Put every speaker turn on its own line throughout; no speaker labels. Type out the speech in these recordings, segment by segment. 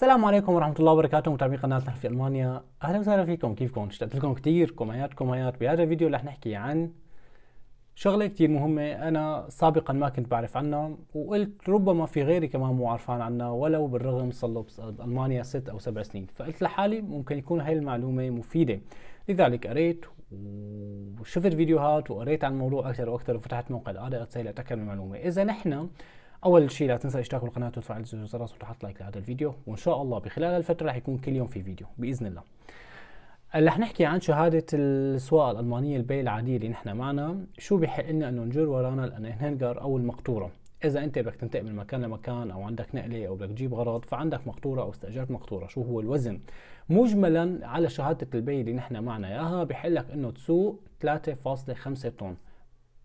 السلام عليكم ورحمة الله وبركاته متابعي قناتنا في ألمانيا أهلا وسهلا فيكم كيفكم اشتقت لكم كثير كوميات كوميات بهذا الفيديو رح نحكي عن شغلة كثير مهمة أنا سابقا ما كنت بعرف عنها وقلت ربما في غيري كمان مو عارفان عنها ولو بالرغم صار له بألمانيا ست أو سبع سنين فقلت لحالي ممكن يكون هاي المعلومة مفيدة لذلك قريت وشفت فيديوهات وقريت عن الموضوع أكثر وأكثر وفتحت موقع الآداء لأتسهل أتأكد من المعلومة إذا نحن اول شيء لا تنسى الاشتراك بالقناه وتفعل زر الجرس وتحط لايك لهذا الفيديو وان شاء الله بخلال الفتره راح يكون كل يوم في فيديو باذن الله آه، رح نحكي عن شهادة السواقة الألمانية البي العادية اللي نحن معنا شو بحق لنا إنه نجر ورانا الانهنجر أو المقطورة إذا أنت بدك تنتقل من مكان لمكان أو عندك نقلة أو بدك تجيب غرض فعندك مقطورة أو استأجرت مقطورة شو هو الوزن مجملا على شهادة البي اللي نحن معنا إياها بحق لك إنه تسوق 3.5 طن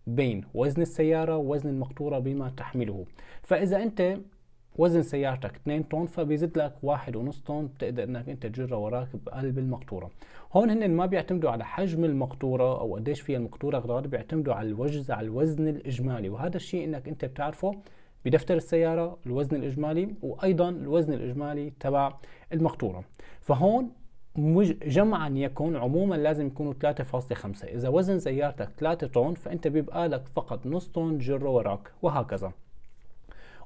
بين وزن السيارة ووزن المقطورة بما تحمله فإذا أنت وزن سيارتك 2 طن فبيزيد لك 1.5 طن بتقدر انك انت تجرها وراك بقلب المقطوره هون هن ما بيعتمدوا على حجم المقطوره او قديش فيها المقطوره اغراض بيعتمدوا على الوجز على الوزن الاجمالي وهذا الشيء انك انت بتعرفه بدفتر السياره الوزن الاجمالي وايضا الوزن الاجمالي تبع المقطوره فهون جمعا يكون عموما لازم يكونوا 3.5 إذا وزن سيارتك 3 طن فأنت بيبقى لك فقط نص طن جره وراك وهكذا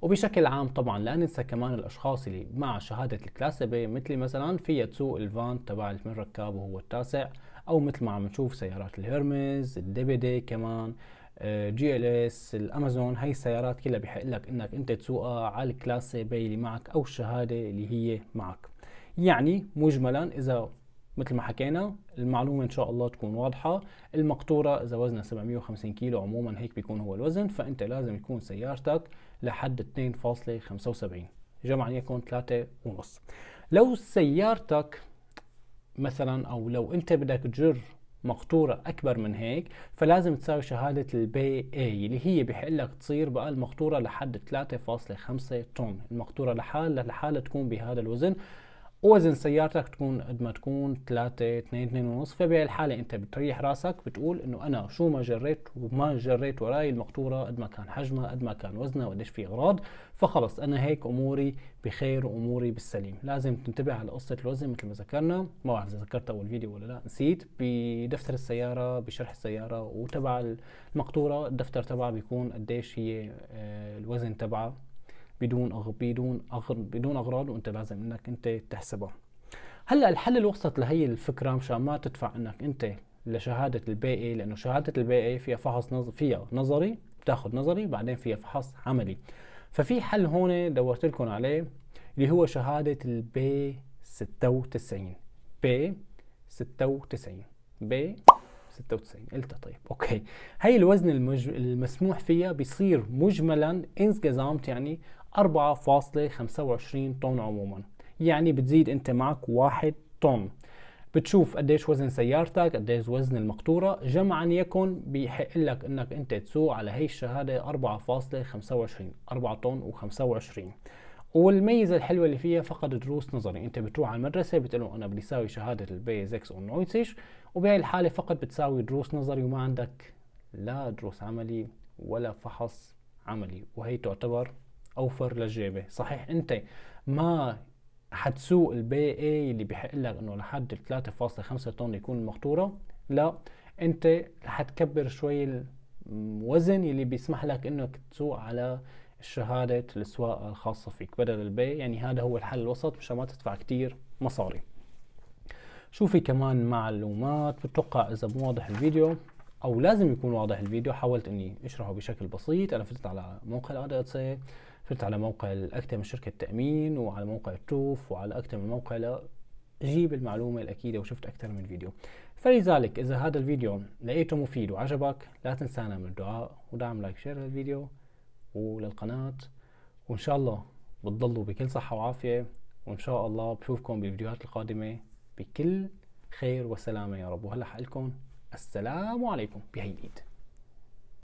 وبشكل عام طبعا لا ننسى كمان الاشخاص اللي مع شهاده الكلاس بي مثلي مثلا فيها تسوق الفان تبع المركب وهو التاسع او مثل ما عم نشوف سيارات الهرمز دي كمان آه، جي ال اس الامازون هي السيارات كلها بحق لك انك انت تسوقها على الكلاس بي اللي معك او الشهاده اللي هي معك يعني مجملا إذا مثل ما حكينا المعلومة إن شاء الله تكون واضحة المقطورة إذا وزنها 750 كيلو عموما هيك بيكون هو الوزن فأنت لازم يكون سيارتك لحد 2.75 جمعا يعني يكون 3 ونص لو سيارتك مثلا أو لو أنت بدك تجر مقطورة أكبر من هيك فلازم تساوي شهادة البي اي اللي هي بحقلك تصير بقى المقطورة لحد 3.5 طن المقطورة لحالها لحالها تكون بهذا الوزن وزن سيارتك تكون قد ما تكون 3 2 2 ونص فبهي الحالة انت بتريح راسك بتقول انه انا شو ما جريت وما جريت وراي المقطورة قد ما كان حجمها قد ما كان وزنها وقديش في اغراض فخلص انا هيك اموري بخير واموري بالسليم لازم تنتبه على قصة الوزن مثل ما ذكرنا ما بعرف اذا ذكرت اول فيديو ولا لا نسيت بدفتر السيارة بشرح السيارة وتبع المقطورة الدفتر تبعها بيكون قديش هي آه، الوزن تبعها بدون أغ... بدون أغ... بدون اغراض وانت لازم انك انت تحسبها هلا الحل الوسط لهي الفكره مشان ما تدفع انك انت لشهاده البي اي لانه شهاده البي اي فيها فحص نظ... فيها نظري بتاخذ نظري بعدين فيها فحص عملي ففي حل هون دورت لكم عليه اللي هو شهاده البي 96 بي 96 بي 96 قلت طيب اوكي هي الوزن المج... المسموح فيها بيصير مجملا انسجزامت يعني 4.25 طن عموما يعني بتزيد انت معك 1 طن بتشوف قديش وزن سيارتك قديش وزن المقطورة جمعا يكن بيحق لك انك انت تسوق على هي الشهادة 4.25 4 طن و25 والميزة الحلوة اللي فيها فقط دروس نظري انت بتروح على المدرسة بتقول لهم انا بدي ساوي شهادة البيزكس اون نويتسيش وبهي الحالة فقط بتساوي دروس نظري وما عندك لا دروس عملي ولا فحص عملي وهي تعتبر اوفر للجيبه صحيح انت ما حتسوق البي اي اللي بحق لك انه لحد 3.5 طن يكون المقطوره لا انت حتكبر شوي الوزن اللي بيسمح لك انك تسوق على شهادة السواقة الخاصة فيك بدل البي يعني هذا هو الحل الوسط مشان ما تدفع كتير مصاري شو في كمان معلومات بتوقع اذا مو واضح الفيديو او لازم يكون واضح الفيديو حاولت اني اشرحه بشكل بسيط انا فتت على موقع الاداتسي فت على موقع اكثر من شركه تامين وعلى موقع التوف وعلى اكثر من موقع لجيب المعلومه الاكيده وشفت اكثر من فيديو فلذلك اذا هذا الفيديو لقيته مفيد وعجبك لا تنسانا من الدعاء ودعم لايك شير للفيديو وللقناه وان شاء الله بتضلوا بكل صحه وعافيه وان شاء الله بشوفكم بالفيديوهات القادمه بكل خير وسلامه يا رب وهلا حقلكم السلام عليكم بهي الايد